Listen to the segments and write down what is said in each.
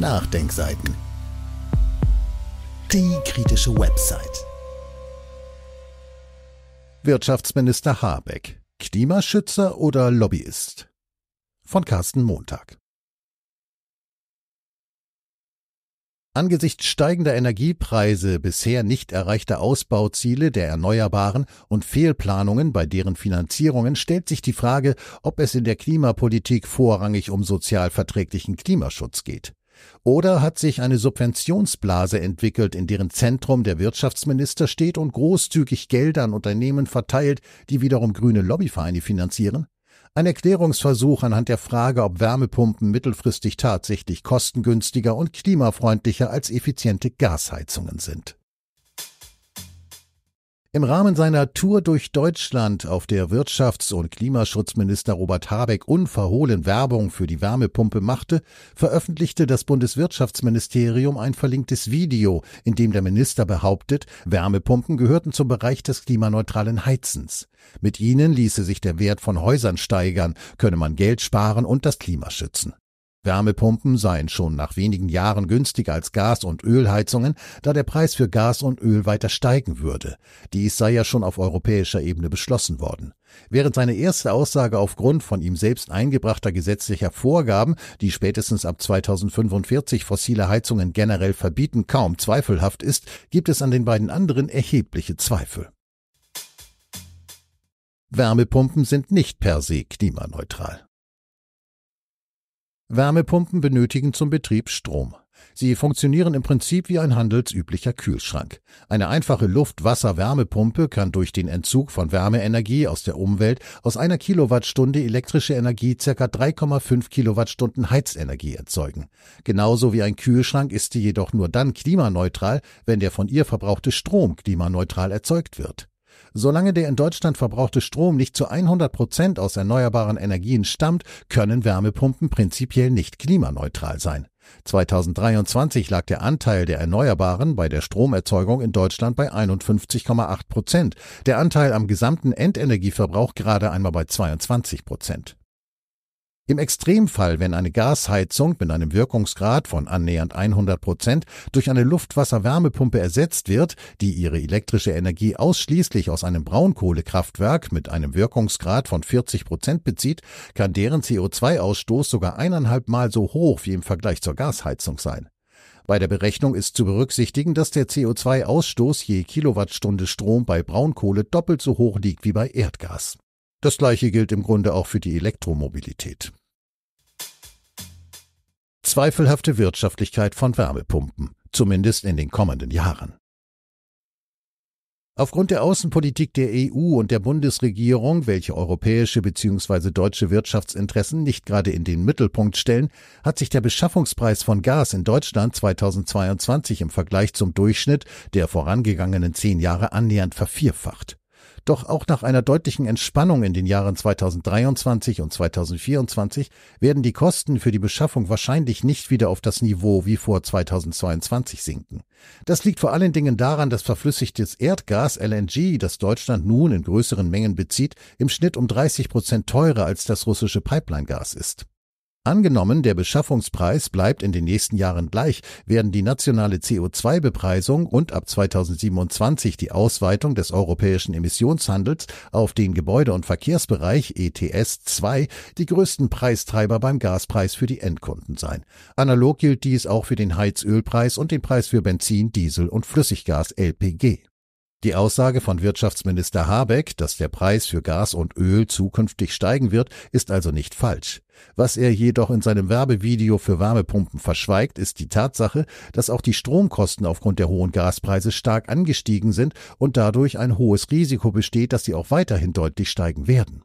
Nachdenkseiten. Die kritische Website. Wirtschaftsminister Habeck. Klimaschützer oder Lobbyist? Von Carsten Montag. Angesichts steigender Energiepreise, bisher nicht erreichter Ausbauziele der Erneuerbaren und Fehlplanungen bei deren Finanzierungen stellt sich die Frage, ob es in der Klimapolitik vorrangig um sozialverträglichen Klimaschutz geht. Oder hat sich eine Subventionsblase entwickelt, in deren Zentrum der Wirtschaftsminister steht und großzügig Geld an Unternehmen verteilt, die wiederum grüne Lobbyvereine finanzieren? Ein Erklärungsversuch anhand der Frage, ob Wärmepumpen mittelfristig tatsächlich kostengünstiger und klimafreundlicher als effiziente Gasheizungen sind. Im Rahmen seiner Tour durch Deutschland, auf der Wirtschafts- und Klimaschutzminister Robert Habeck unverhohlen Werbung für die Wärmepumpe machte, veröffentlichte das Bundeswirtschaftsministerium ein verlinktes Video, in dem der Minister behauptet, Wärmepumpen gehörten zum Bereich des klimaneutralen Heizens. Mit ihnen ließe sich der Wert von Häusern steigern, könne man Geld sparen und das Klima schützen. Wärmepumpen seien schon nach wenigen Jahren günstiger als Gas- und Ölheizungen, da der Preis für Gas und Öl weiter steigen würde. Dies sei ja schon auf europäischer Ebene beschlossen worden. Während seine erste Aussage aufgrund von ihm selbst eingebrachter gesetzlicher Vorgaben, die spätestens ab 2045 fossile Heizungen generell verbieten, kaum zweifelhaft ist, gibt es an den beiden anderen erhebliche Zweifel. Wärmepumpen sind nicht per se klimaneutral. Wärmepumpen benötigen zum Betrieb Strom. Sie funktionieren im Prinzip wie ein handelsüblicher Kühlschrank. Eine einfache Luft-Wasser-Wärmepumpe kann durch den Entzug von Wärmeenergie aus der Umwelt aus einer Kilowattstunde elektrische Energie ca. 3,5 Kilowattstunden Heizenergie erzeugen. Genauso wie ein Kühlschrank ist sie jedoch nur dann klimaneutral, wenn der von ihr verbrauchte Strom klimaneutral erzeugt wird. Solange der in Deutschland verbrauchte Strom nicht zu 100 Prozent aus erneuerbaren Energien stammt, können Wärmepumpen prinzipiell nicht klimaneutral sein. 2023 lag der Anteil der Erneuerbaren bei der Stromerzeugung in Deutschland bei 51,8 Prozent, der Anteil am gesamten Endenergieverbrauch gerade einmal bei 22 Prozent. Im Extremfall, wenn eine Gasheizung mit einem Wirkungsgrad von annähernd 100 Prozent durch eine Luftwasserwärmepumpe ersetzt wird, die ihre elektrische Energie ausschließlich aus einem Braunkohlekraftwerk mit einem Wirkungsgrad von 40 Prozent bezieht, kann deren CO2-Ausstoß sogar eineinhalb Mal so hoch wie im Vergleich zur Gasheizung sein. Bei der Berechnung ist zu berücksichtigen, dass der CO2-Ausstoß je Kilowattstunde Strom bei Braunkohle doppelt so hoch liegt wie bei Erdgas das gleiche gilt im Grunde auch für die Elektromobilität. Zweifelhafte Wirtschaftlichkeit von Wärmepumpen, zumindest in den kommenden Jahren. Aufgrund der Außenpolitik der EU und der Bundesregierung, welche europäische bzw. deutsche Wirtschaftsinteressen nicht gerade in den Mittelpunkt stellen, hat sich der Beschaffungspreis von Gas in Deutschland 2022 im Vergleich zum Durchschnitt der vorangegangenen zehn Jahre annähernd vervierfacht. Doch auch nach einer deutlichen Entspannung in den Jahren 2023 und 2024 werden die Kosten für die Beschaffung wahrscheinlich nicht wieder auf das Niveau wie vor 2022 sinken. Das liegt vor allen Dingen daran, dass verflüssigtes Erdgas LNG, das Deutschland nun in größeren Mengen bezieht, im Schnitt um 30 Prozent teurer als das russische Pipeline-Gas ist. Angenommen, der Beschaffungspreis bleibt in den nächsten Jahren gleich, werden die nationale CO2-Bepreisung und ab 2027 die Ausweitung des europäischen Emissionshandels auf den Gebäude- und Verkehrsbereich ETS 2 die größten Preistreiber beim Gaspreis für die Endkunden sein. Analog gilt dies auch für den Heizölpreis und den Preis für Benzin, Diesel und Flüssiggas LPG. Die Aussage von Wirtschaftsminister Habeck, dass der Preis für Gas und Öl zukünftig steigen wird, ist also nicht falsch. Was er jedoch in seinem Werbevideo für Wärmepumpen verschweigt, ist die Tatsache, dass auch die Stromkosten aufgrund der hohen Gaspreise stark angestiegen sind und dadurch ein hohes Risiko besteht, dass sie auch weiterhin deutlich steigen werden.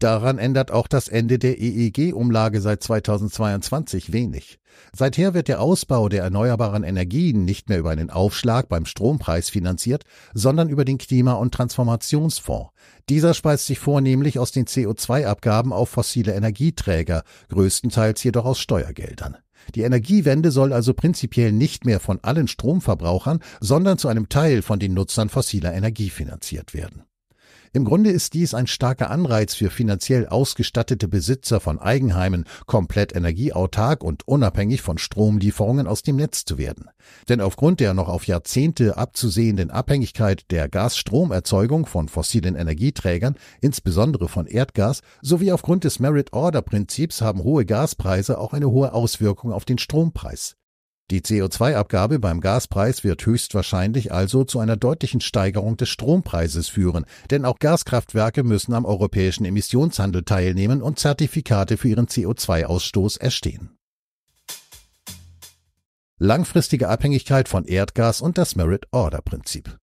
Daran ändert auch das Ende der EEG-Umlage seit 2022 wenig. Seither wird der Ausbau der erneuerbaren Energien nicht mehr über einen Aufschlag beim Strompreis finanziert, sondern über den Klima- und Transformationsfonds. Dieser speist sich vornehmlich aus den CO2-Abgaben auf fossile Energieträger, größtenteils jedoch aus Steuergeldern. Die Energiewende soll also prinzipiell nicht mehr von allen Stromverbrauchern, sondern zu einem Teil von den Nutzern fossiler Energie finanziert werden. Im Grunde ist dies ein starker Anreiz für finanziell ausgestattete Besitzer von Eigenheimen, komplett energieautark und unabhängig von Stromlieferungen aus dem Netz zu werden. Denn aufgrund der noch auf Jahrzehnte abzusehenden Abhängigkeit der Gasstromerzeugung von fossilen Energieträgern, insbesondere von Erdgas, sowie aufgrund des Merit-Order-Prinzips haben hohe Gaspreise auch eine hohe Auswirkung auf den Strompreis. Die CO2-Abgabe beim Gaspreis wird höchstwahrscheinlich also zu einer deutlichen Steigerung des Strompreises führen, denn auch Gaskraftwerke müssen am europäischen Emissionshandel teilnehmen und Zertifikate für ihren CO2-Ausstoß erstehen. Langfristige Abhängigkeit von Erdgas und das Merit-Order-Prinzip.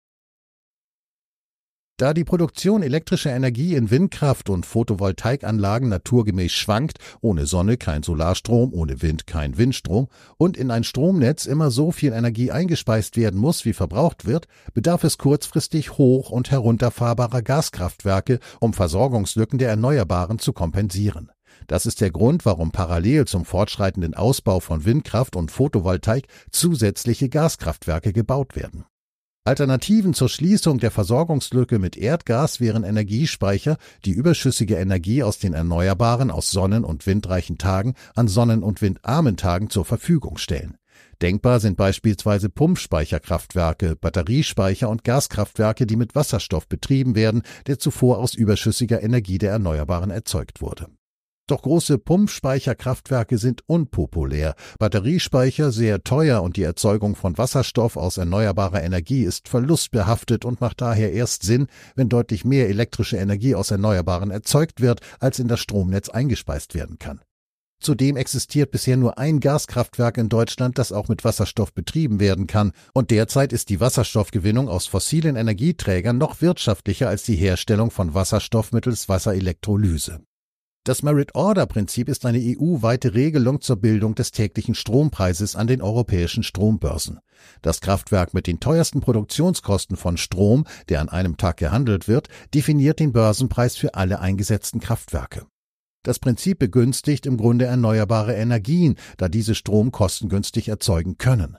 Da die Produktion elektrischer Energie in Windkraft- und Photovoltaikanlagen naturgemäß schwankt, ohne Sonne kein Solarstrom, ohne Wind kein Windstrom, und in ein Stromnetz immer so viel Energie eingespeist werden muss, wie verbraucht wird, bedarf es kurzfristig hoch- und herunterfahrbarer Gaskraftwerke, um Versorgungslücken der Erneuerbaren zu kompensieren. Das ist der Grund, warum parallel zum fortschreitenden Ausbau von Windkraft und Photovoltaik zusätzliche Gaskraftwerke gebaut werden. Alternativen zur Schließung der Versorgungslücke mit Erdgas wären Energiespeicher, die überschüssige Energie aus den Erneuerbaren aus sonnen- und windreichen Tagen an sonnen- und windarmen Tagen zur Verfügung stellen. Denkbar sind beispielsweise Pumpspeicherkraftwerke, Batteriespeicher und Gaskraftwerke, die mit Wasserstoff betrieben werden, der zuvor aus überschüssiger Energie der Erneuerbaren erzeugt wurde doch große Pumpspeicherkraftwerke sind unpopulär, Batteriespeicher sehr teuer und die Erzeugung von Wasserstoff aus erneuerbarer Energie ist verlustbehaftet und macht daher erst Sinn, wenn deutlich mehr elektrische Energie aus Erneuerbaren erzeugt wird, als in das Stromnetz eingespeist werden kann. Zudem existiert bisher nur ein Gaskraftwerk in Deutschland, das auch mit Wasserstoff betrieben werden kann, und derzeit ist die Wasserstoffgewinnung aus fossilen Energieträgern noch wirtschaftlicher als die Herstellung von Wasserstoff mittels Wasserelektrolyse. Das Merit-Order-Prinzip ist eine EU-weite Regelung zur Bildung des täglichen Strompreises an den europäischen Strombörsen. Das Kraftwerk mit den teuersten Produktionskosten von Strom, der an einem Tag gehandelt wird, definiert den Börsenpreis für alle eingesetzten Kraftwerke. Das Prinzip begünstigt im Grunde erneuerbare Energien, da diese Strom kostengünstig erzeugen können.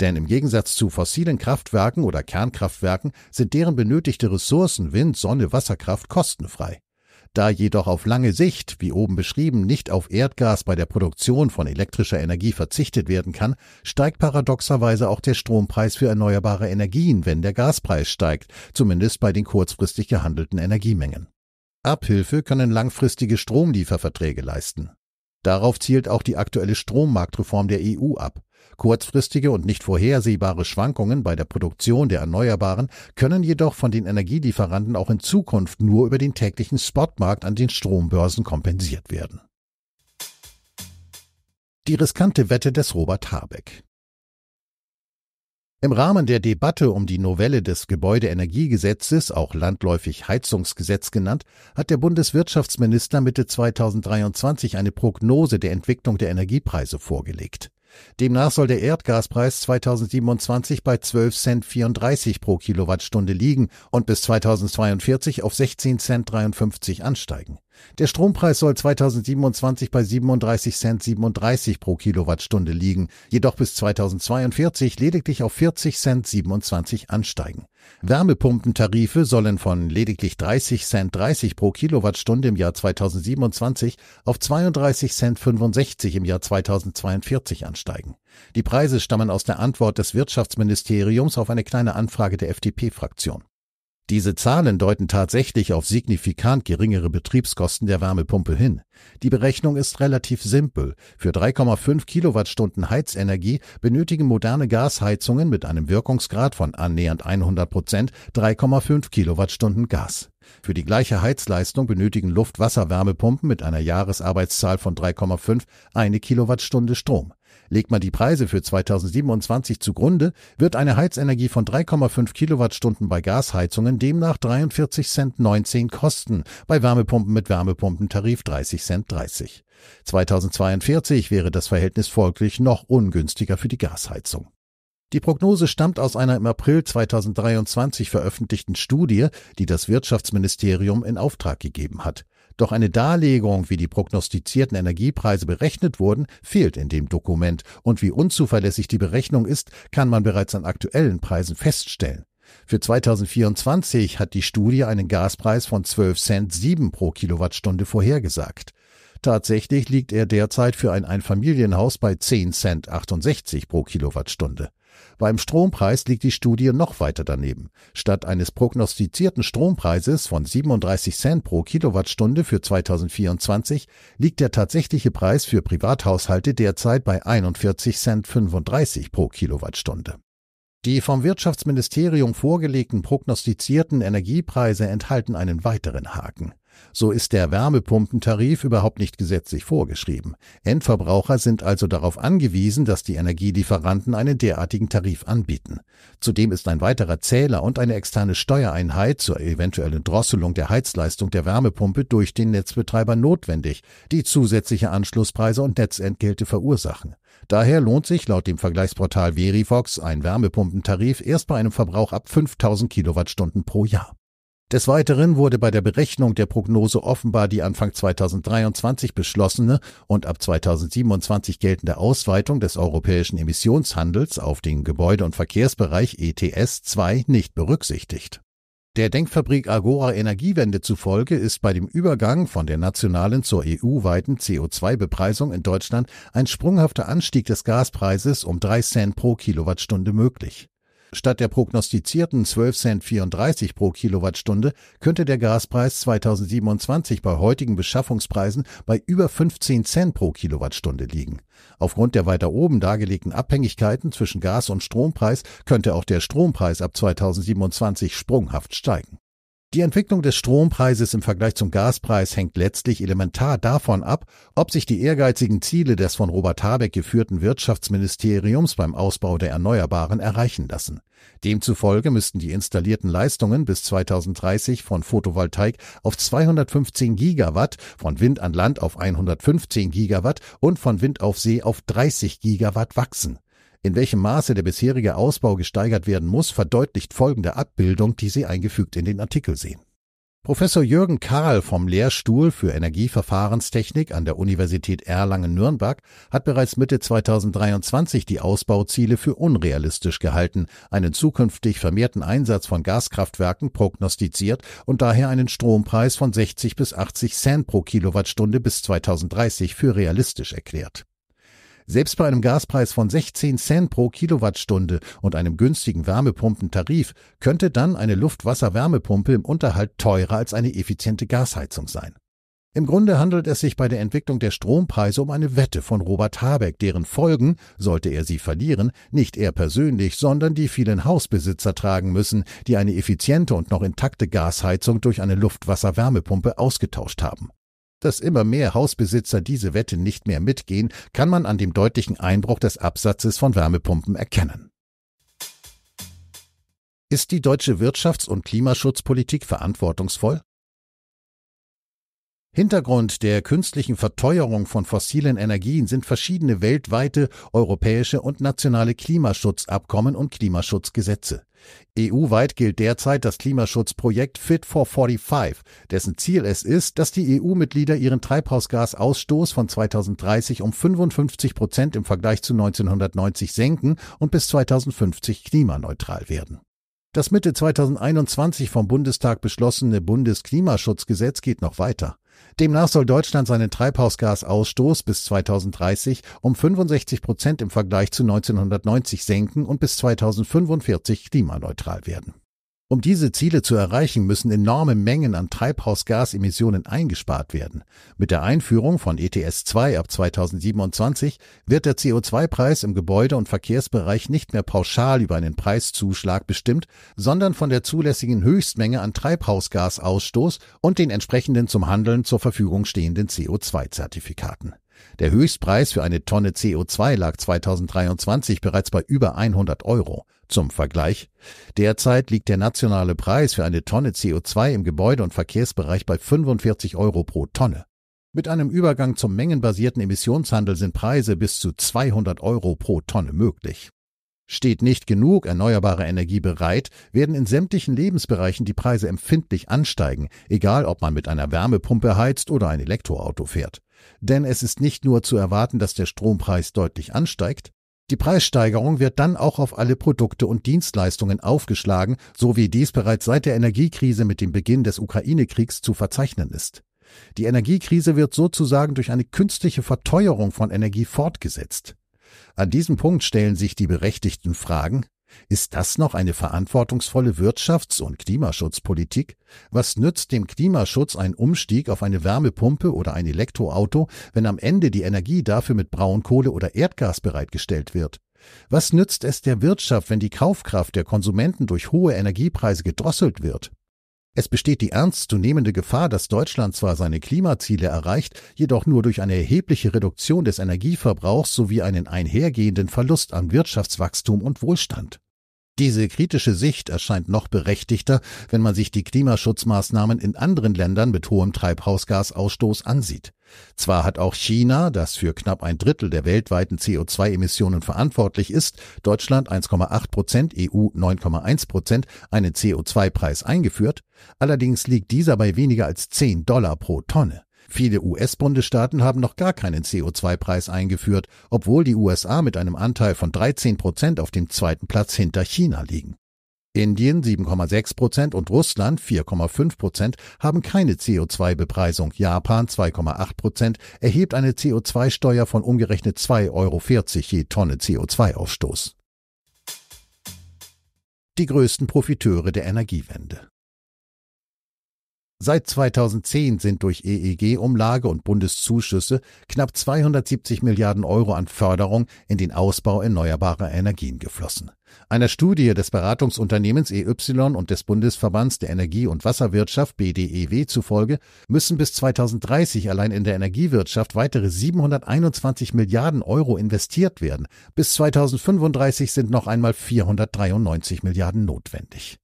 Denn im Gegensatz zu fossilen Kraftwerken oder Kernkraftwerken sind deren benötigte Ressourcen Wind, Sonne, Wasserkraft kostenfrei. Da jedoch auf lange Sicht, wie oben beschrieben, nicht auf Erdgas bei der Produktion von elektrischer Energie verzichtet werden kann, steigt paradoxerweise auch der Strompreis für erneuerbare Energien, wenn der Gaspreis steigt, zumindest bei den kurzfristig gehandelten Energiemengen. Abhilfe können langfristige Stromlieferverträge leisten. Darauf zielt auch die aktuelle Strommarktreform der EU ab. Kurzfristige und nicht vorhersehbare Schwankungen bei der Produktion der Erneuerbaren können jedoch von den Energielieferanten auch in Zukunft nur über den täglichen Spotmarkt an den Strombörsen kompensiert werden. Die riskante Wette des Robert Habeck. Im Rahmen der Debatte um die Novelle des Gebäudeenergiegesetzes, auch landläufig Heizungsgesetz genannt, hat der Bundeswirtschaftsminister Mitte 2023 eine Prognose der Entwicklung der Energiepreise vorgelegt. Demnach soll der Erdgaspreis 2027 bei 12 Cent 34 pro Kilowattstunde liegen und bis 2042 auf 16 Cent 53 ansteigen der Strompreis soll 2027 bei 37 Cent 37 pro Kilowattstunde liegen, jedoch bis 2042 lediglich auf 40 Cent 27 ansteigen. Wärmepumpentarife sollen von lediglich 30 Cent 30 pro Kilowattstunde im Jahr 2027 auf 32 Cent 65 im Jahr 2042 ansteigen. Die Preise stammen aus der Antwort des Wirtschaftsministeriums auf eine kleine Anfrage der FDP-Fraktion. Diese Zahlen deuten tatsächlich auf signifikant geringere Betriebskosten der Wärmepumpe hin. Die Berechnung ist relativ simpel. Für 3,5 Kilowattstunden Heizenergie benötigen moderne Gasheizungen mit einem Wirkungsgrad von annähernd 100 Prozent 3,5 Kilowattstunden Gas. Für die gleiche Heizleistung benötigen Luft-Wasser-Wärmepumpen mit einer Jahresarbeitszahl von 3,5 eine Kilowattstunde Strom. Legt man die Preise für 2027 zugrunde, wird eine Heizenergie von 3,5 Kilowattstunden bei Gasheizungen demnach 43 Cent 19 kosten, bei Wärmepumpen mit Wärmepumpentarif 30 Cent 30. 2042 wäre das Verhältnis folglich noch ungünstiger für die Gasheizung. Die Prognose stammt aus einer im April 2023 veröffentlichten Studie, die das Wirtschaftsministerium in Auftrag gegeben hat. Doch eine Darlegung, wie die prognostizierten Energiepreise berechnet wurden, fehlt in dem Dokument, und wie unzuverlässig die Berechnung ist, kann man bereits an aktuellen Preisen feststellen. Für 2024 hat die Studie einen Gaspreis von 12 Cent 7 pro Kilowattstunde vorhergesagt. Tatsächlich liegt er derzeit für ein Einfamilienhaus bei 10 Cent 68 pro Kilowattstunde. Beim Strompreis liegt die Studie noch weiter daneben. Statt eines prognostizierten Strompreises von 37 Cent pro Kilowattstunde für 2024 liegt der tatsächliche Preis für Privathaushalte derzeit bei 41 Cent 35 pro Kilowattstunde. Die vom Wirtschaftsministerium vorgelegten prognostizierten Energiepreise enthalten einen weiteren Haken. So ist der Wärmepumpentarif überhaupt nicht gesetzlich vorgeschrieben. Endverbraucher sind also darauf angewiesen, dass die Energielieferanten einen derartigen Tarif anbieten. Zudem ist ein weiterer Zähler und eine externe Steuereinheit zur eventuellen Drosselung der Heizleistung der Wärmepumpe durch den Netzbetreiber notwendig, die zusätzliche Anschlusspreise und Netzentgelte verursachen. Daher lohnt sich laut dem Vergleichsportal Verifox ein Wärmepumpentarif erst bei einem Verbrauch ab 5000 Kilowattstunden pro Jahr. Des Weiteren wurde bei der Berechnung der Prognose offenbar die Anfang 2023 beschlossene und ab 2027 geltende Ausweitung des europäischen Emissionshandels auf den Gebäude- und Verkehrsbereich ETS 2 nicht berücksichtigt. Der Denkfabrik Agora Energiewende zufolge ist bei dem Übergang von der nationalen zur EU-weiten CO2-Bepreisung in Deutschland ein sprunghafter Anstieg des Gaspreises um 3 Cent pro Kilowattstunde möglich. Statt der prognostizierten 12 Cent 34 pro Kilowattstunde könnte der Gaspreis 2027 bei heutigen Beschaffungspreisen bei über 15 Cent pro Kilowattstunde liegen. Aufgrund der weiter oben dargelegten Abhängigkeiten zwischen Gas- und Strompreis könnte auch der Strompreis ab 2027 sprunghaft steigen die Entwicklung des Strompreises im Vergleich zum Gaspreis hängt letztlich elementar davon ab, ob sich die ehrgeizigen Ziele des von Robert Habeck geführten Wirtschaftsministeriums beim Ausbau der Erneuerbaren erreichen lassen. Demzufolge müssten die installierten Leistungen bis 2030 von Photovoltaik auf 215 Gigawatt, von Wind an Land auf 115 Gigawatt und von Wind auf See auf 30 Gigawatt wachsen. In welchem Maße der bisherige Ausbau gesteigert werden muss, verdeutlicht folgende Abbildung, die Sie eingefügt in den Artikel sehen. Professor Jürgen Karl vom Lehrstuhl für Energieverfahrenstechnik an der Universität Erlangen-Nürnberg hat bereits Mitte 2023 die Ausbauziele für unrealistisch gehalten, einen zukünftig vermehrten Einsatz von Gaskraftwerken prognostiziert und daher einen Strompreis von 60 bis 80 Cent pro Kilowattstunde bis 2030 für realistisch erklärt. Selbst bei einem Gaspreis von 16 Cent pro Kilowattstunde und einem günstigen Wärmepumpentarif könnte dann eine Luftwasserwärmepumpe im Unterhalt teurer als eine effiziente Gasheizung sein. Im Grunde handelt es sich bei der Entwicklung der Strompreise um eine Wette von Robert Habeck, deren Folgen, sollte er sie verlieren, nicht er persönlich, sondern die vielen Hausbesitzer tragen müssen, die eine effiziente und noch intakte Gasheizung durch eine Luftwasserwärmepumpe ausgetauscht haben. Dass immer mehr Hausbesitzer diese Wette nicht mehr mitgehen, kann man an dem deutlichen Einbruch des Absatzes von Wärmepumpen erkennen. Ist die deutsche Wirtschafts- und Klimaschutzpolitik verantwortungsvoll? Hintergrund der künstlichen Verteuerung von fossilen Energien sind verschiedene weltweite, europäische und nationale Klimaschutzabkommen und Klimaschutzgesetze. EU-weit gilt derzeit das Klimaschutzprojekt Fit for 45, dessen Ziel es ist, dass die EU-Mitglieder ihren Treibhausgasausstoß von 2030 um 55 Prozent im Vergleich zu 1990 senken und bis 2050 klimaneutral werden. Das Mitte 2021 vom Bundestag beschlossene Bundesklimaschutzgesetz geht noch weiter. Demnach soll Deutschland seinen Treibhausgasausstoß bis 2030 um 65 Prozent im Vergleich zu 1990 senken und bis 2045 klimaneutral werden. Um diese Ziele zu erreichen, müssen enorme Mengen an Treibhausgasemissionen eingespart werden. Mit der Einführung von ETS 2 ab 2027 wird der CO2-Preis im Gebäude- und Verkehrsbereich nicht mehr pauschal über einen Preiszuschlag bestimmt, sondern von der zulässigen Höchstmenge an Treibhausgasausstoß und den entsprechenden zum Handeln zur Verfügung stehenden CO2-Zertifikaten. Der Höchstpreis für eine Tonne CO2 lag 2023 bereits bei über 100 Euro. Zum Vergleich, derzeit liegt der nationale Preis für eine Tonne CO2 im Gebäude- und Verkehrsbereich bei 45 Euro pro Tonne. Mit einem Übergang zum mengenbasierten Emissionshandel sind Preise bis zu 200 Euro pro Tonne möglich. Steht nicht genug erneuerbare Energie bereit, werden in sämtlichen Lebensbereichen die Preise empfindlich ansteigen, egal ob man mit einer Wärmepumpe heizt oder ein Elektroauto fährt. Denn es ist nicht nur zu erwarten, dass der Strompreis deutlich ansteigt, die Preissteigerung wird dann auch auf alle Produkte und Dienstleistungen aufgeschlagen, so wie dies bereits seit der Energiekrise mit dem Beginn des Ukraine-Kriegs zu verzeichnen ist. Die Energiekrise wird sozusagen durch eine künstliche Verteuerung von Energie fortgesetzt. An diesem Punkt stellen sich die berechtigten Fragen, ist das noch eine verantwortungsvolle Wirtschafts- und Klimaschutzpolitik? Was nützt dem Klimaschutz ein Umstieg auf eine Wärmepumpe oder ein Elektroauto, wenn am Ende die Energie dafür mit Braunkohle oder Erdgas bereitgestellt wird? Was nützt es der Wirtschaft, wenn die Kaufkraft der Konsumenten durch hohe Energiepreise gedrosselt wird? Es besteht die ernstzunehmende Gefahr, dass Deutschland zwar seine Klimaziele erreicht, jedoch nur durch eine erhebliche Reduktion des Energieverbrauchs sowie einen einhergehenden Verlust an Wirtschaftswachstum und Wohlstand. Diese kritische Sicht erscheint noch berechtigter, wenn man sich die Klimaschutzmaßnahmen in anderen Ländern mit hohem Treibhausgasausstoß ansieht. Zwar hat auch China, das für knapp ein Drittel der weltweiten CO2-Emissionen verantwortlich ist, Deutschland 1,8 Prozent, e EU 9,1 Prozent, einen CO2-Preis eingeführt, allerdings liegt dieser bei weniger als 10 Dollar pro Tonne. Viele US-Bundesstaaten haben noch gar keinen CO2-Preis eingeführt, obwohl die USA mit einem Anteil von 13 Prozent auf dem zweiten Platz hinter China liegen. Indien 7,6 Prozent und Russland 4,5 Prozent haben keine CO2-Bepreisung. Japan 2,8 Prozent erhebt eine CO2-Steuer von umgerechnet 2,40 Euro je Tonne CO2-Ausstoß. Die größten Profiteure der Energiewende. Seit 2010 sind durch EEG-Umlage und Bundeszuschüsse knapp 270 Milliarden Euro an Förderung in den Ausbau erneuerbarer Energien geflossen. Einer Studie des Beratungsunternehmens EY und des Bundesverbands der Energie- und Wasserwirtschaft BDEW zufolge müssen bis 2030 allein in der Energiewirtschaft weitere 721 Milliarden Euro investiert werden. Bis 2035 sind noch einmal 493 Milliarden notwendig.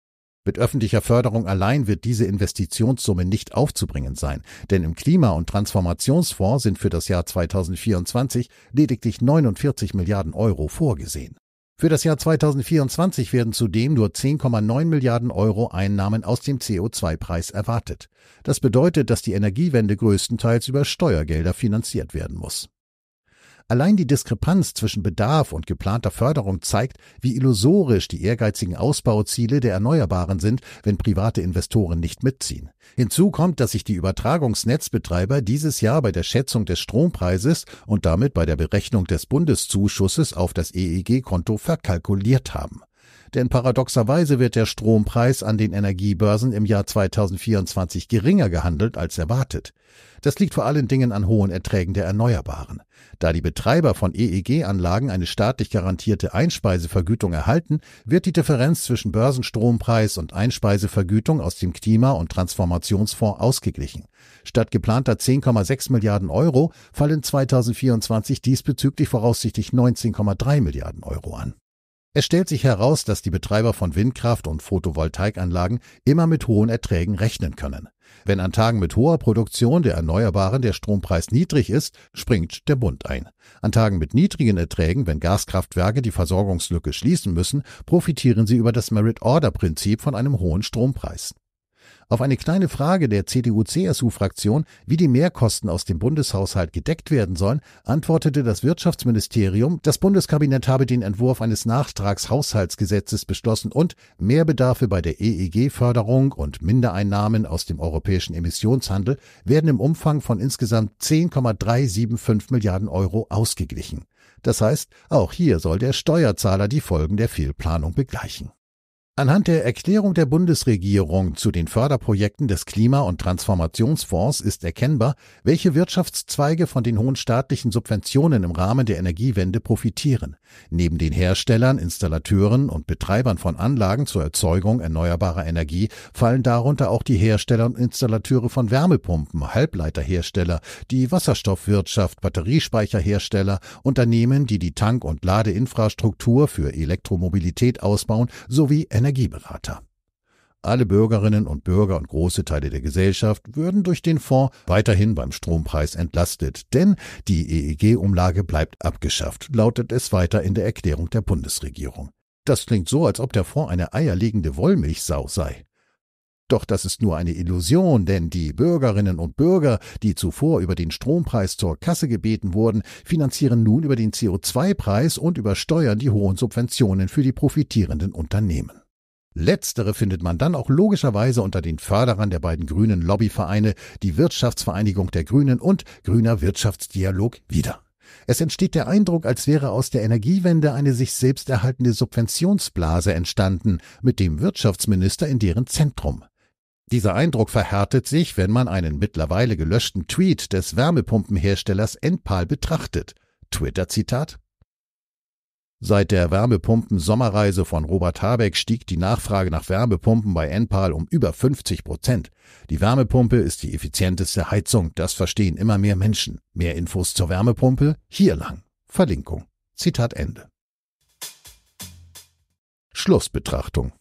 Mit öffentlicher Förderung allein wird diese Investitionssumme nicht aufzubringen sein, denn im Klima- und Transformationsfonds sind für das Jahr 2024 lediglich 49 Milliarden Euro vorgesehen. Für das Jahr 2024 werden zudem nur 10,9 Milliarden Euro Einnahmen aus dem CO2-Preis erwartet. Das bedeutet, dass die Energiewende größtenteils über Steuergelder finanziert werden muss. Allein die Diskrepanz zwischen Bedarf und geplanter Förderung zeigt, wie illusorisch die ehrgeizigen Ausbauziele der Erneuerbaren sind, wenn private Investoren nicht mitziehen. Hinzu kommt, dass sich die Übertragungsnetzbetreiber dieses Jahr bei der Schätzung des Strompreises und damit bei der Berechnung des Bundeszuschusses auf das EEG-Konto verkalkuliert haben denn paradoxerweise wird der Strompreis an den Energiebörsen im Jahr 2024 geringer gehandelt als erwartet. Das liegt vor allen Dingen an hohen Erträgen der Erneuerbaren. Da die Betreiber von EEG-Anlagen eine staatlich garantierte Einspeisevergütung erhalten, wird die Differenz zwischen Börsenstrompreis und Einspeisevergütung aus dem Klima- und Transformationsfonds ausgeglichen. Statt geplanter 10,6 Milliarden Euro fallen 2024 diesbezüglich voraussichtlich 19,3 Milliarden Euro an. Es stellt sich heraus, dass die Betreiber von Windkraft- und Photovoltaikanlagen immer mit hohen Erträgen rechnen können. Wenn an Tagen mit hoher Produktion der Erneuerbaren der Strompreis niedrig ist, springt der Bund ein. An Tagen mit niedrigen Erträgen, wenn Gaskraftwerke die Versorgungslücke schließen müssen, profitieren sie über das Merit-Order-Prinzip von einem hohen Strompreis. Auf eine kleine Frage der CDU-CSU-Fraktion, wie die Mehrkosten aus dem Bundeshaushalt gedeckt werden sollen, antwortete das Wirtschaftsministerium, das Bundeskabinett habe den Entwurf eines Nachtragshaushaltsgesetzes beschlossen und Mehrbedarfe bei der EEG-Förderung und Mindereinnahmen aus dem europäischen Emissionshandel werden im Umfang von insgesamt 10,375 Milliarden Euro ausgeglichen. Das heißt, auch hier soll der Steuerzahler die Folgen der Fehlplanung begleichen. Anhand der Erklärung der Bundesregierung zu den Förderprojekten des Klima- und Transformationsfonds ist erkennbar, welche Wirtschaftszweige von den hohen staatlichen Subventionen im Rahmen der Energiewende profitieren. Neben den Herstellern, Installateuren und Betreibern von Anlagen zur Erzeugung erneuerbarer Energie fallen darunter auch die Hersteller und Installateure von Wärmepumpen, Halbleiterhersteller, die Wasserstoffwirtschaft, Batteriespeicherhersteller, Unternehmen, die die Tank- und Ladeinfrastruktur für Elektromobilität ausbauen, sowie Energieberater. Alle Bürgerinnen und Bürger und große Teile der Gesellschaft würden durch den Fonds weiterhin beim Strompreis entlastet, denn die EEG-Umlage bleibt abgeschafft, lautet es weiter in der Erklärung der Bundesregierung. Das klingt so, als ob der Fonds eine eierlegende Wollmilchsau sei. Doch das ist nur eine Illusion, denn die Bürgerinnen und Bürger, die zuvor über den Strompreis zur Kasse gebeten wurden, finanzieren nun über den CO2-Preis und übersteuern die hohen Subventionen für die profitierenden Unternehmen. Letztere findet man dann auch logischerweise unter den Förderern der beiden grünen Lobbyvereine, die Wirtschaftsvereinigung der Grünen und Grüner Wirtschaftsdialog wieder. Es entsteht der Eindruck, als wäre aus der Energiewende eine sich selbst erhaltende Subventionsblase entstanden, mit dem Wirtschaftsminister in deren Zentrum. Dieser Eindruck verhärtet sich, wenn man einen mittlerweile gelöschten Tweet des Wärmepumpenherstellers Enpal betrachtet. Twitter-Zitat Seit der Wärmepumpen-Sommerreise von Robert Habeck stieg die Nachfrage nach Wärmepumpen bei Enpal um über 50 Prozent. Die Wärmepumpe ist die effizienteste Heizung. Das verstehen immer mehr Menschen. Mehr Infos zur Wärmepumpe hier lang. Verlinkung. Zitat Ende. Schlussbetrachtung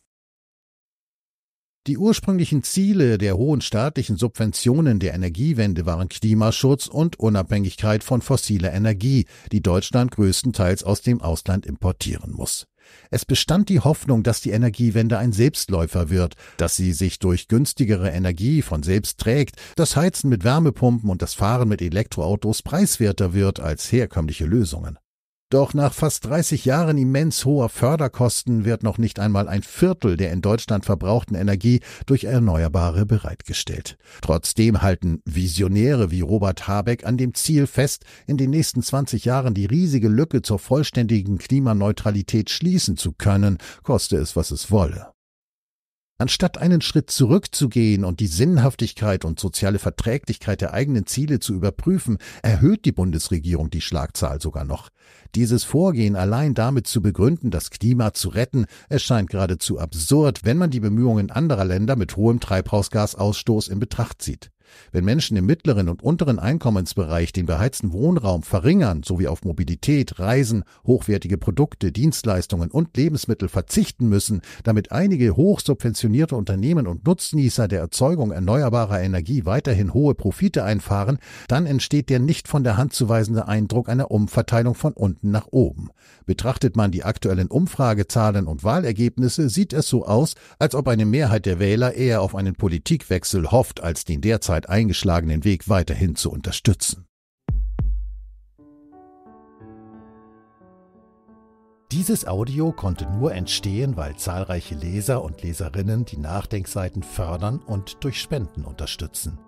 die ursprünglichen Ziele der hohen staatlichen Subventionen der Energiewende waren Klimaschutz und Unabhängigkeit von fossiler Energie, die Deutschland größtenteils aus dem Ausland importieren muss. Es bestand die Hoffnung, dass die Energiewende ein Selbstläufer wird, dass sie sich durch günstigere Energie von selbst trägt, das Heizen mit Wärmepumpen und das Fahren mit Elektroautos preiswerter wird als herkömmliche Lösungen. Doch nach fast 30 Jahren immens hoher Förderkosten wird noch nicht einmal ein Viertel der in Deutschland verbrauchten Energie durch Erneuerbare bereitgestellt. Trotzdem halten Visionäre wie Robert Habeck an dem Ziel fest, in den nächsten 20 Jahren die riesige Lücke zur vollständigen Klimaneutralität schließen zu können, koste es, was es wolle. Anstatt einen Schritt zurückzugehen und die Sinnhaftigkeit und soziale Verträglichkeit der eigenen Ziele zu überprüfen, erhöht die Bundesregierung die Schlagzahl sogar noch. Dieses Vorgehen allein damit zu begründen, das Klima zu retten, erscheint geradezu absurd, wenn man die Bemühungen anderer Länder mit hohem Treibhausgasausstoß in Betracht zieht. Wenn Menschen im mittleren und unteren Einkommensbereich den beheizten Wohnraum verringern, sowie auf Mobilität, Reisen, hochwertige Produkte, Dienstleistungen und Lebensmittel verzichten müssen, damit einige hochsubventionierte Unternehmen und Nutznießer der Erzeugung erneuerbarer Energie weiterhin hohe Profite einfahren, dann entsteht der nicht von der Hand zu weisende Eindruck einer Umverteilung von unten nach oben. Betrachtet man die aktuellen Umfragezahlen und Wahlergebnisse, sieht es so aus, als ob eine Mehrheit der Wähler eher auf einen Politikwechsel hofft als den derzeit derzeit eingeschlagenen Weg weiterhin zu unterstützen. Dieses Audio konnte nur entstehen, weil zahlreiche Leser und Leserinnen die Nachdenkseiten fördern und durch Spenden unterstützen.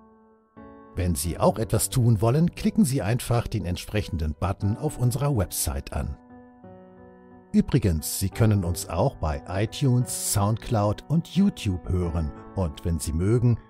Wenn Sie auch etwas tun wollen, klicken Sie einfach den entsprechenden Button auf unserer Website an. Übrigens, Sie können uns auch bei iTunes, SoundCloud und YouTube hören und wenn Sie mögen,